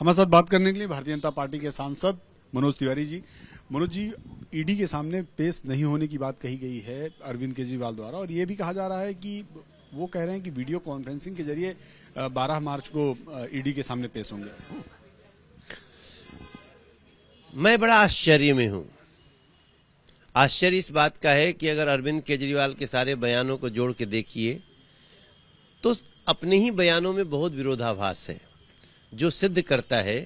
हमारे साथ बात करने के लिए भारतीय जनता पार्टी के सांसद मनोज तिवारी जी मनोज जी ईडी के सामने पेश नहीं होने की बात कही गई है अरविंद केजरीवाल द्वारा और ये भी कहा जा रहा है कि वो कह रहे हैं कि वीडियो कॉन्फ्रेंसिंग के जरिए 12 मार्च को ईडी के सामने पेश होंगे मैं बड़ा आश्चर्य में हूं आश्चर्य इस बात का है कि अगर अरविंद केजरीवाल के सारे बयानों को जोड़ के देखिए तो अपने ही बयानों में बहुत विरोधाभास है जो सिद्ध करता है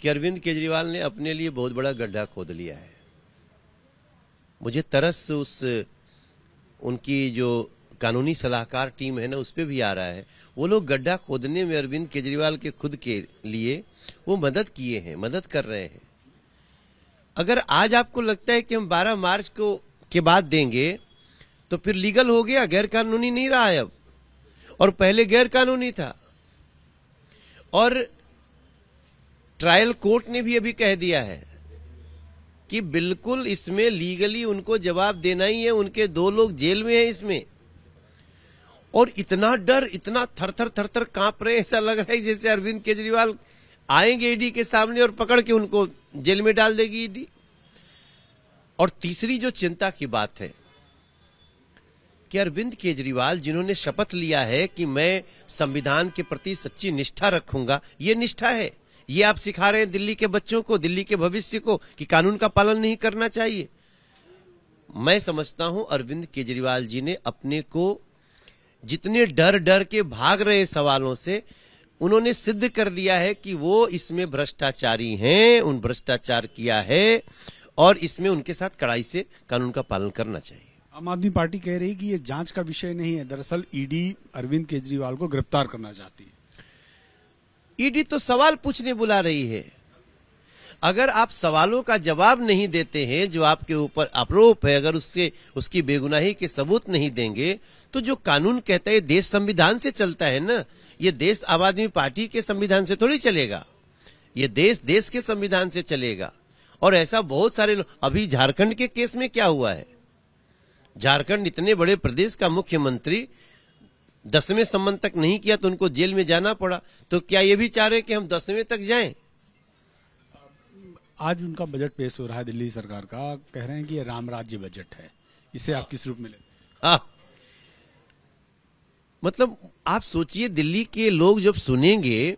कि अरविंद केजरीवाल ने अपने लिए बहुत बड़ा गड्ढा खोद लिया है मुझे तरस उस उनकी जो कानूनी सलाहकार टीम है ना उस पर भी आ रहा है वो लोग गड्ढा खोदने में अरविंद केजरीवाल के खुद के लिए वो मदद किए हैं मदद कर रहे हैं अगर आज आपको लगता है कि हम 12 मार्च को के बाद देंगे तो फिर लीगल हो गया गैर कानूनी नहीं रहा है अब और पहले गैर कानूनी था और ट्रायल कोर्ट ने भी अभी कह दिया है कि बिल्कुल इसमें लीगली उनको जवाब देना ही है उनके दो लोग जेल में हैं इसमें और इतना डर इतना थर थर थर थर कांप रहे ऐसा लग रहा है जैसे अरविंद केजरीवाल आएंगे ईडी के सामने और पकड़ के उनको जेल में डाल देगी ईडी और तीसरी जो चिंता की बात है कि अरविंद केजरीवाल जिन्होंने शपथ लिया है कि मैं संविधान के प्रति सच्ची निष्ठा रखूंगा ये निष्ठा है ये आप सिखा रहे हैं दिल्ली के बच्चों को दिल्ली के भविष्य को कि कानून का पालन नहीं करना चाहिए मैं समझता हूं अरविंद केजरीवाल जी ने अपने को जितने डर डर के भाग रहे सवालों से उन्होंने सिद्ध कर दिया है कि वो इसमें भ्रष्टाचारी हैं उन भ्रष्टाचार किया है और इसमें उनके साथ कड़ाई से कानून का पालन करना चाहिए आम आदमी पार्टी कह रही कि ये जांच का विषय नहीं है दरअसल ईडी अरविंद केजरीवाल को गिरफ्तार करना चाहती है ईडी तो सवाल पूछने बुला रही है अगर आप सवालों का जवाब नहीं देते हैं जो आपके ऊपर आरोप है अगर उससे उसकी बेगुनाही के सबूत नहीं देंगे तो जो कानून कहता है देश संविधान से चलता है ना ये देश आम आदमी पार्टी के संविधान से थोड़ी चलेगा ये देश देश के संविधान से चलेगा और ऐसा बहुत सारे अभी झारखंड के केस में क्या हुआ है झारखंड इतने बड़े प्रदेश का मुख्यमंत्री दसवें संबंध तक नहीं किया तो उनको जेल में जाना पड़ा तो क्या ये भी चाह रहे कि हम दसवें तक जाएं? आज उनका बजट पेश हो रहा है दिल्ली सरकार का कह रहे हैं कि ये राम राज्य बजट है इसे आप किस रूप में ले मतलब आप सोचिए दिल्ली के लोग जब सुनेंगे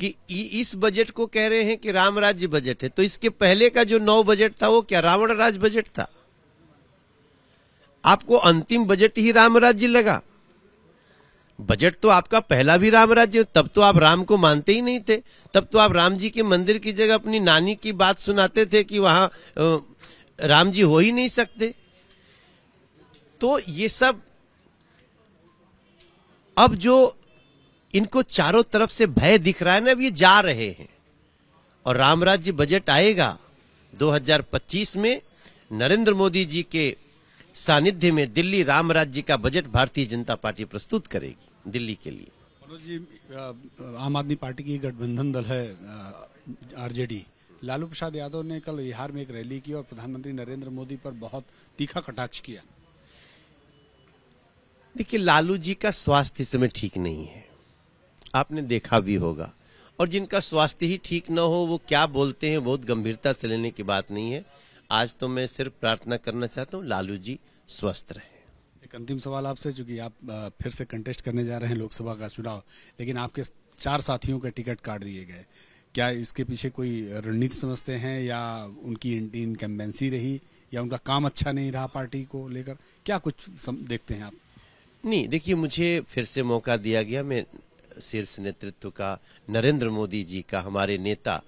कि इस बजट को कह रहे हैं कि राम राज्य बजट है तो इसके पहले का जो नौ बजट था वो क्या रावण राज बजट था आपको अंतिम बजट ही राम राज्य लगा बजट तो आपका पहला भी राम राज्य तब तो आप राम को मानते ही नहीं थे तब तो आप राम जी के मंदिर की जगह अपनी नानी की बात सुनाते थे कि वहां राम जी हो ही नहीं सकते तो ये सब अब जो इनको चारों तरफ से भय दिख रहा है ना अब ये जा रहे हैं और राम राज्य बजट आएगा 2025 में नरेंद्र मोदी जी के सानिध्य में दिल्ली राम राज्य का बजट भारतीय जनता पार्टी प्रस्तुत करेगी दिल्ली के लिए मनोज जी आम आदमी पार्टी की गठबंधन दल है आरजेडी लालू प्रसाद यादव ने कल बिहार में एक रैली की और प्रधानमंत्री नरेंद्र मोदी पर बहुत तीखा कटाक्ष किया देखिए लालू जी का स्वास्थ्य इस समय ठीक नहीं है आपने देखा भी होगा और जिनका स्वास्थ्य ही ठीक ना हो वो क्या बोलते हैं बहुत गंभीरता से लेने की बात नहीं है आज तो मैं सिर्फ प्रार्थना करना चाहता हूँ लालू जी स्वस्थ रहे एक अंतिम सवाल आपसे चूंकि आप फिर से कंटेस्ट करने जा रहे हैं लोकसभा का चुनाव लेकिन आपके चार साथियों के टिकट काट दिए गए क्या इसके पीछे कोई रणनीति समझते हैं या उनकी इनकम्बेंसी रही या उनका काम अच्छा नहीं रहा पार्टी को लेकर क्या कुछ सम, देखते हैं आप नहीं देखिए मुझे फिर से मौका दिया गया मैं शीर्ष नेतृत्व का नरेंद्र मोदी जी का हमारे नेता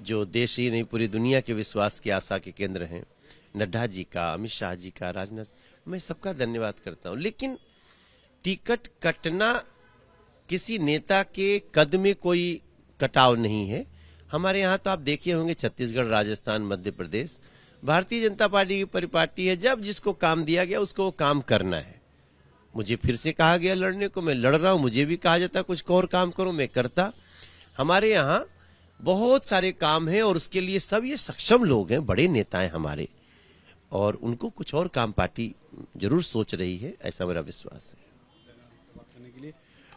जो देश ही नहीं पूरी दुनिया के विश्वास की आशा के केंद्र हैं नड्डा जी का अमित शाह जी का राजनाथ मैं सबका धन्यवाद करता हूँ लेकिन टिकट कटना किसी नेता के कद में कोई कटाव नहीं है हमारे यहाँ तो आप देखे होंगे छत्तीसगढ़ राजस्थान मध्य प्रदेश भारतीय जनता पार्टी की परिपाटी है जब जिसको काम दिया गया उसको काम करना है मुझे फिर से कहा गया लड़ने को मैं लड़ रहा हूं मुझे भी कहा जाता कुछ और काम करो मैं करता हमारे यहाँ बहुत सारे काम हैं और उसके लिए सब ये सक्षम लोग हैं बड़े नेता हैं हमारे और उनको कुछ और काम पार्टी जरूर सोच रही है ऐसा मेरा विश्वास है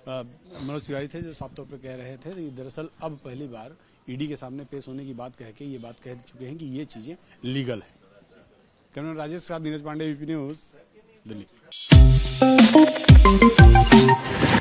मनोज तिवारी थे जो साफ तौर पर कह रहे थे दरअसल अब पहली बार ईडी e के सामने पेश होने की बात कह के ये बात कह चुके हैं कि ये चीजें लीगल है कर्नल राजेश साहब नीरज पांडे बीपी न्यूज दिल्ली